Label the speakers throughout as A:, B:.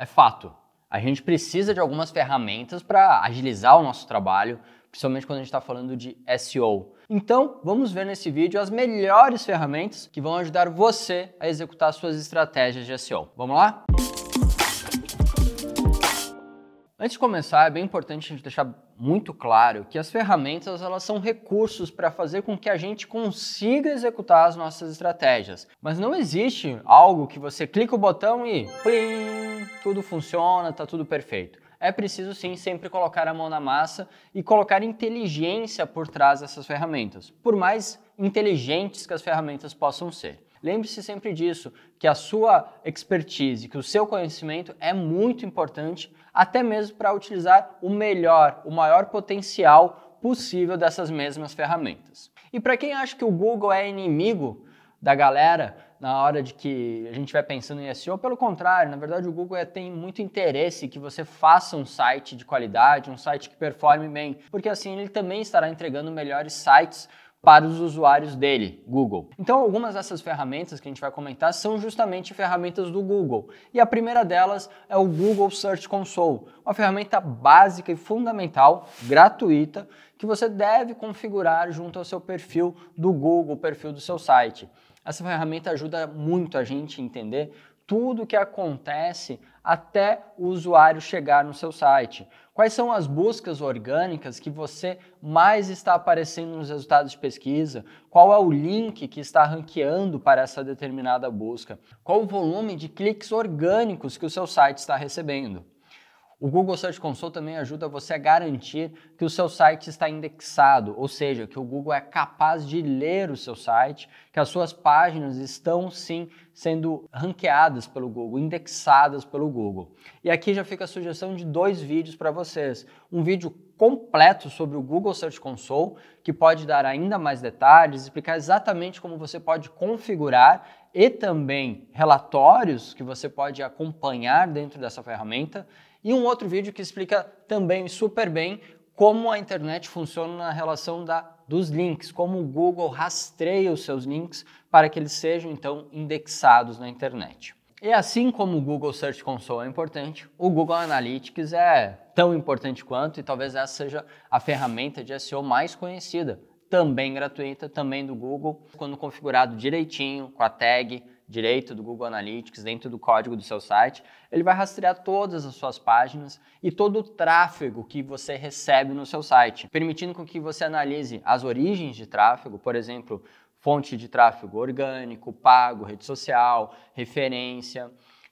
A: é fato. A gente precisa de algumas ferramentas para agilizar o nosso trabalho, principalmente quando a gente está falando de SEO. Então, vamos ver nesse vídeo as melhores ferramentas que vão ajudar você a executar suas estratégias de SEO. Vamos lá? Antes de começar, é bem importante a gente deixar muito claro que as ferramentas elas são recursos para fazer com que a gente consiga executar as nossas estratégias. Mas não existe algo que você clica o botão e plim, tudo funciona, tá tudo perfeito. É preciso sim sempre colocar a mão na massa e colocar inteligência por trás dessas ferramentas, por mais inteligentes que as ferramentas possam ser. Lembre-se sempre disso, que a sua expertise, que o seu conhecimento é muito importante, até mesmo para utilizar o melhor, o maior potencial possível dessas mesmas ferramentas. E para quem acha que o Google é inimigo da galera na hora de que a gente vai pensando em SEO, pelo contrário, na verdade o Google é, tem muito interesse que você faça um site de qualidade, um site que performe bem, porque assim ele também estará entregando melhores sites para os usuários dele, Google. Então, algumas dessas ferramentas que a gente vai comentar são justamente ferramentas do Google. E a primeira delas é o Google Search Console, uma ferramenta básica e fundamental, gratuita, que você deve configurar junto ao seu perfil do Google, perfil do seu site. Essa ferramenta ajuda muito a gente a entender tudo que acontece até o usuário chegar no seu site. Quais são as buscas orgânicas que você mais está aparecendo nos resultados de pesquisa? Qual é o link que está ranqueando para essa determinada busca? Qual o volume de cliques orgânicos que o seu site está recebendo? O Google Search Console também ajuda você a garantir que o seu site está indexado, ou seja, que o Google é capaz de ler o seu site, que as suas páginas estão sim sendo ranqueadas pelo Google, indexadas pelo Google. E aqui já fica a sugestão de dois vídeos para vocês. Um vídeo completo sobre o Google Search Console, que pode dar ainda mais detalhes, explicar exatamente como você pode configurar e também relatórios que você pode acompanhar dentro dessa ferramenta e um outro vídeo que explica também super bem como a internet funciona na relação da, dos links, como o Google rastreia os seus links para que eles sejam então indexados na internet. E assim como o Google Search Console é importante, o Google Analytics é tão importante quanto e talvez essa seja a ferramenta de SEO mais conhecida, também gratuita, também do Google, quando configurado direitinho, com a tag, direito do Google Analytics, dentro do código do seu site, ele vai rastrear todas as suas páginas e todo o tráfego que você recebe no seu site, permitindo com que você analise as origens de tráfego, por exemplo, fonte de tráfego orgânico, pago, rede social, referência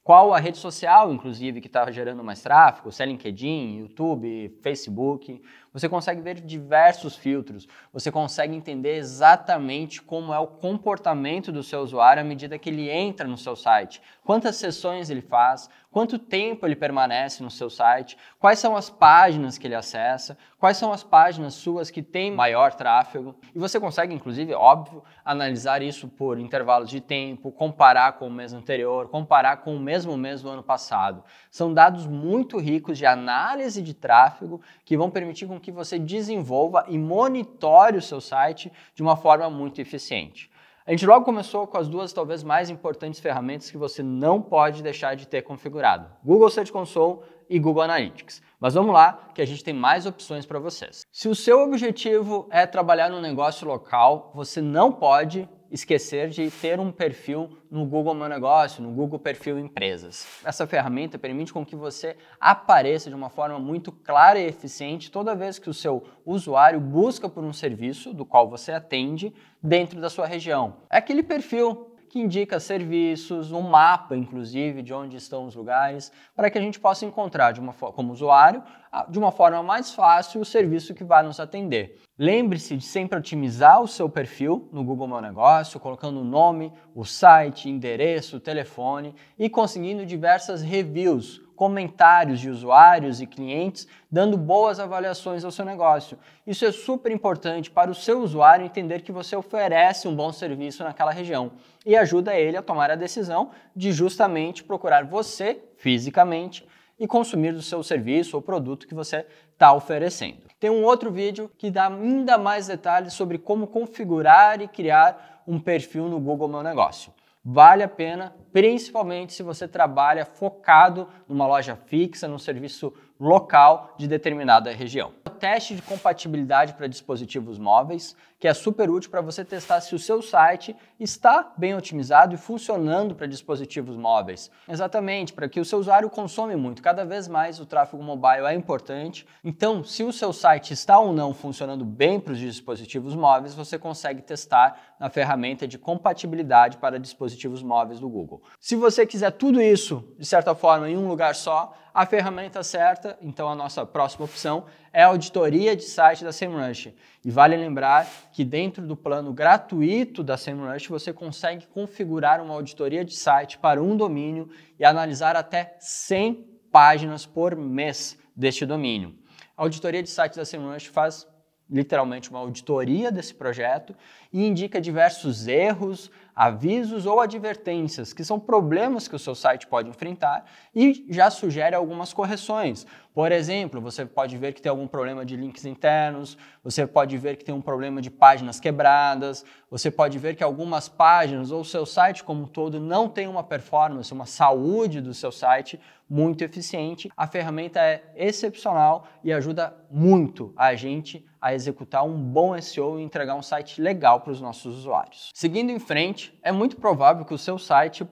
A: qual a rede social, inclusive, que está gerando mais tráfego, se é LinkedIn, YouTube, Facebook. Você consegue ver diversos filtros, você consegue entender exatamente como é o comportamento do seu usuário à medida que ele entra no seu site, quantas sessões ele faz, quanto tempo ele permanece no seu site, quais são as páginas que ele acessa, quais são as páginas suas que têm maior tráfego. E você consegue, inclusive, óbvio, analisar isso por intervalos de tempo, comparar com o mês anterior, comparar com o mesmo mês do ano passado. São dados muito ricos de análise de tráfego que vão permitir com que você desenvolva e monitore o seu site de uma forma muito eficiente. A gente logo começou com as duas talvez mais importantes ferramentas que você não pode deixar de ter configurado: Google Search Console e Google Analytics. Mas vamos lá, que a gente tem mais opções para vocês. Se o seu objetivo é trabalhar no negócio local, você não pode esquecer de ter um perfil no Google Meu Negócio, no Google Perfil Empresas. Essa ferramenta permite com que você apareça de uma forma muito clara e eficiente toda vez que o seu usuário busca por um serviço do qual você atende dentro da sua região. É aquele perfil que indica serviços, um mapa, inclusive, de onde estão os lugares, para que a gente possa encontrar, de uma, como usuário, de uma forma mais fácil o serviço que vai nos atender. Lembre-se de sempre otimizar o seu perfil no Google Meu Negócio, colocando o nome, o site, endereço, telefone e conseguindo diversas reviews, comentários de usuários e clientes, dando boas avaliações ao seu negócio. Isso é super importante para o seu usuário entender que você oferece um bom serviço naquela região e ajuda ele a tomar a decisão de justamente procurar você fisicamente e consumir do seu serviço ou produto que você está oferecendo. Tem um outro vídeo que dá ainda mais detalhes sobre como configurar e criar um perfil no Google Meu Negócio. Vale a pena, principalmente se você trabalha focado numa loja fixa, num serviço local de determinada região. O teste de compatibilidade para dispositivos móveis, que é super útil para você testar se o seu site está bem otimizado e funcionando para dispositivos móveis. Exatamente, para que o seu usuário consome muito. Cada vez mais o tráfego mobile é importante. Então, se o seu site está ou não funcionando bem para os dispositivos móveis, você consegue testar na ferramenta de compatibilidade para dispositivos móveis do Google. Se você quiser tudo isso, de certa forma, em um lugar só, a ferramenta certa, então a nossa próxima opção, é a auditoria de site da SEMrush. E vale lembrar que dentro do plano gratuito da SEMrush, você consegue configurar uma auditoria de site para um domínio e analisar até 100 páginas por mês deste domínio. A auditoria de site da SEMrush faz literalmente uma auditoria desse projeto e indica diversos erros, avisos ou advertências, que são problemas que o seu site pode enfrentar e já sugere algumas correções. Por exemplo, você pode ver que tem algum problema de links internos, você pode ver que tem um problema de páginas quebradas, você pode ver que algumas páginas ou o seu site como um todo não tem uma performance, uma saúde do seu site muito eficiente. A ferramenta é excepcional e ajuda muito a gente a executar um bom SEO e entregar um site legal para os nossos usuários. Seguindo em frente, é muito provável que o seu site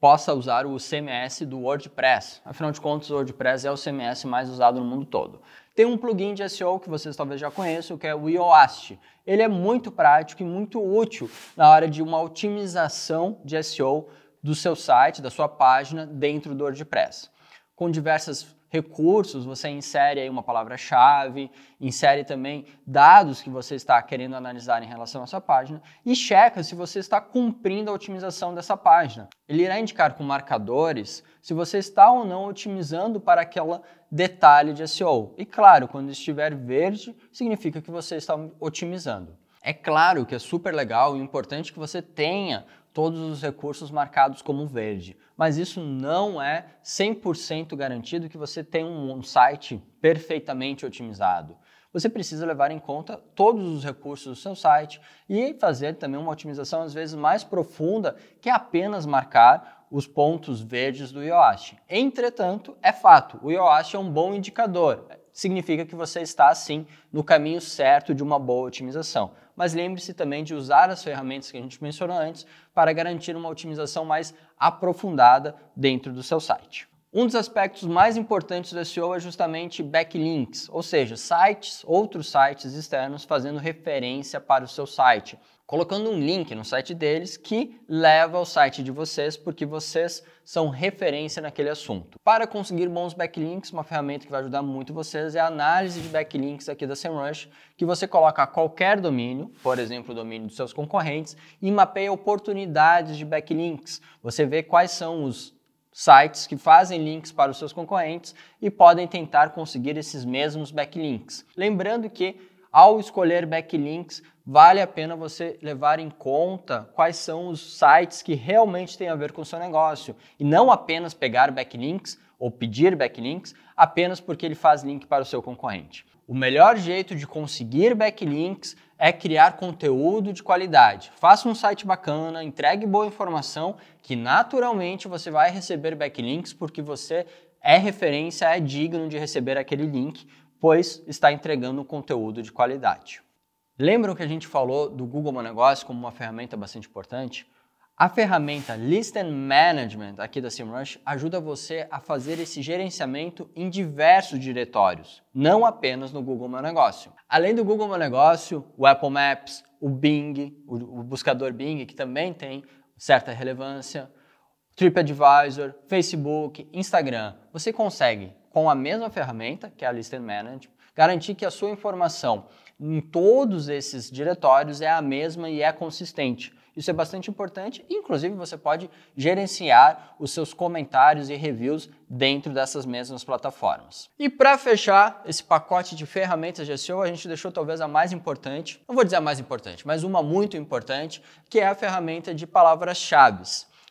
A: possa usar o CMS do WordPress. Afinal de contas, o WordPress é o CMS mais usado no mundo todo. Tem um plugin de SEO que vocês talvez já conheçam, que é o Yoast. Ele é muito prático e muito útil na hora de uma otimização de SEO do seu site, da sua página dentro do WordPress com diversos recursos, você insere aí uma palavra-chave, insere também dados que você está querendo analisar em relação à sua página e checa se você está cumprindo a otimização dessa página. Ele irá indicar com marcadores se você está ou não otimizando para aquela detalhe de SEO. E claro, quando estiver verde, significa que você está otimizando. É claro que é super legal e importante que você tenha todos os recursos marcados como verde. Mas isso não é 100% garantido que você tem um site perfeitamente otimizado. Você precisa levar em conta todos os recursos do seu site e fazer também uma otimização às vezes mais profunda que apenas marcar os pontos verdes do IOASH. Entretanto, é fato, o IOASH é um bom indicador significa que você está, sim, no caminho certo de uma boa otimização. Mas lembre-se também de usar as ferramentas que a gente mencionou antes para garantir uma otimização mais aprofundada dentro do seu site. Um dos aspectos mais importantes do SEO é justamente backlinks, ou seja, sites, outros sites externos fazendo referência para o seu site, colocando um link no site deles que leva ao site de vocês, porque vocês são referência naquele assunto. Para conseguir bons backlinks, uma ferramenta que vai ajudar muito vocês é a análise de backlinks aqui da SEMrush, que você coloca qualquer domínio, por exemplo, o domínio dos seus concorrentes, e mapeia oportunidades de backlinks. Você vê quais são os sites que fazem links para os seus concorrentes e podem tentar conseguir esses mesmos backlinks. Lembrando que ao escolher backlinks, vale a pena você levar em conta quais são os sites que realmente têm a ver com o seu negócio e não apenas pegar backlinks ou pedir backlinks apenas porque ele faz link para o seu concorrente. O melhor jeito de conseguir backlinks é criar conteúdo de qualidade. Faça um site bacana, entregue boa informação, que naturalmente você vai receber backlinks porque você é referência, é digno de receber aquele link pois está entregando conteúdo de qualidade. Lembram que a gente falou do Google Meu Negócio como uma ferramenta bastante importante? A ferramenta List and Management aqui da SEMrush ajuda você a fazer esse gerenciamento em diversos diretórios, não apenas no Google Meu Negócio. Além do Google Meu Negócio, o Apple Maps, o Bing, o buscador Bing, que também tem certa relevância, TripAdvisor, Facebook, Instagram. Você consegue com a mesma ferramenta, que é a List Manage, garantir que a sua informação em todos esses diretórios é a mesma e é consistente. Isso é bastante importante, inclusive você pode gerenciar os seus comentários e reviews dentro dessas mesmas plataformas. E para fechar esse pacote de ferramentas de SEO, a gente deixou talvez a mais importante, não vou dizer a mais importante, mas uma muito importante, que é a ferramenta de palavras-chave.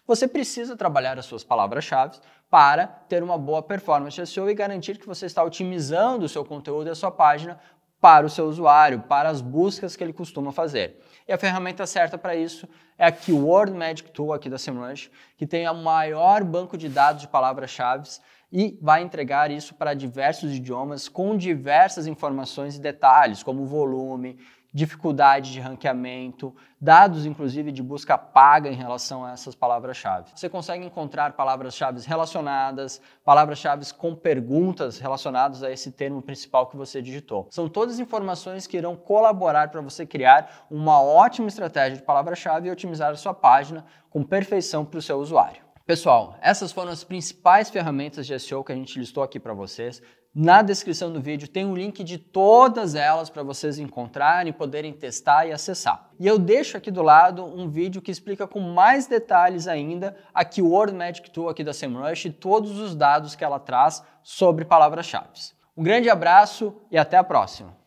A: Você precisa trabalhar as suas palavras-chave para ter uma boa performance é SEO e garantir que você está otimizando o seu conteúdo e a sua página para o seu usuário, para as buscas que ele costuma fazer. E a ferramenta certa para isso é a Keyword Magic Tool aqui da SEMrush, que tem o maior banco de dados de palavras-chave e vai entregar isso para diversos idiomas com diversas informações e detalhes, como volume, dificuldade de ranqueamento, dados inclusive de busca paga em relação a essas palavras-chave. Você consegue encontrar palavras-chave relacionadas, palavras-chave com perguntas relacionadas a esse termo principal que você digitou. São todas informações que irão colaborar para você criar uma ótima estratégia de palavra-chave e otimizar a sua página com perfeição para o seu usuário. Pessoal, essas foram as principais ferramentas de SEO que a gente listou aqui para vocês. Na descrição do vídeo tem um link de todas elas para vocês encontrarem, poderem testar e acessar. E eu deixo aqui do lado um vídeo que explica com mais detalhes ainda a Keyword Magic Tool aqui da SEMrush e todos os dados que ela traz sobre palavras-chave. Um grande abraço e até a próxima!